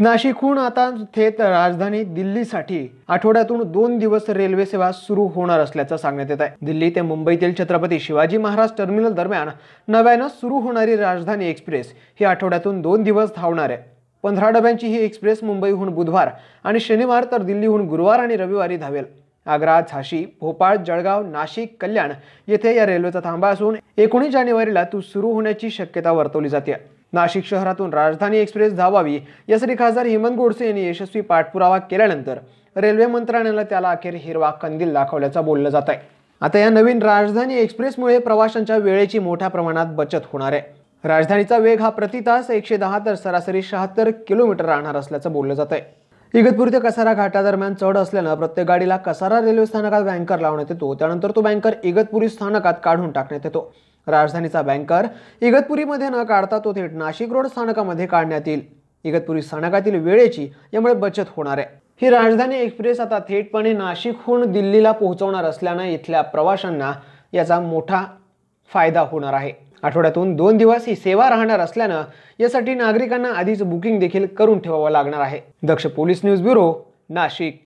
नाशिकहून आता थेट राजधानी दिल्लीसाठी आठवड्यातून दोन दिवस रेल्वे सेवा सुरू होणार असल्याचं सांगण्यात येत आहे दिल्ली ते मुंबईतील छत्रपती शिवाजी महाराज टर्मिनल दरम्यान नव्यानं सुरू होणारी राजधानी एक्सप्रेस ही आठवड्यातून दोन दिवस धावणार आहे पंधरा डब्यांची ही एक्सप्रेस मुंबईहून बुधवार आणि शनिवार तर दिल्लीहून गुरुवार आणि रविवारी धावेल आग्रा झाशी भोपाळ जळगाव नाशिक कल्याण येथे या रेल्वेचा थांबा असून एकोणीस जानेवारीला तू सुरू होण्याची शक्यता वर्तवली जाते नाशिक शहरातून राजधानी एक्सप्रेस धावावी यासाठी खासदार हेमंत गोडसे यांनी यशस्वी पाठपुरावा केल्यानंतर रेल्वे मंत्रालयाला त्याला अखेर हिरवा कंदील दाखवल्याचं बोललं जात आहे आता या नवीन राजधानी एक्सप्रेसमुळे प्रवाशांच्या वेळेची मोठ्या प्रमाणात बचत होणार आहे राजधानीचा वेग हा प्रति तास एकशे दहा तर सरासरी शहात्तर किलोमीटर राहणार असल्याचं बोललं जात आहे इगतपुरी ते कसारा घाटादरम्यान चढ असल्यानं प्रत्येक गाडीला कसारा रेल्वे स्थानकात बँकर लावण्यात येतो त्यानंतर तो बँकर इगतपुरी स्थानकात काढून टाकण्यात येतो राजधानीचा बँकर इगतपुरीमध्ये न काढता तो थेट नाशिक रोड स्थानकामध्ये काढण्यात येईल इगतपुरी स्थानकातील वेळेची यामुळे बचत होणार आहे ही राजधानी एक्सप्रेस आता थेटपणे नाशिकहून दिल्लीला पोहोचवणार असल्यानं इथल्या प्रवाशांना याचा मोठा फायदा होणार आहे आठवड्यातून दोन दिवस ही सेवा राहणार असल्यानं यासाठी नागरिकांना आधीच बुकिंग देखील करून ठेवावं लागणार आहे Daksh police news bureau Nashik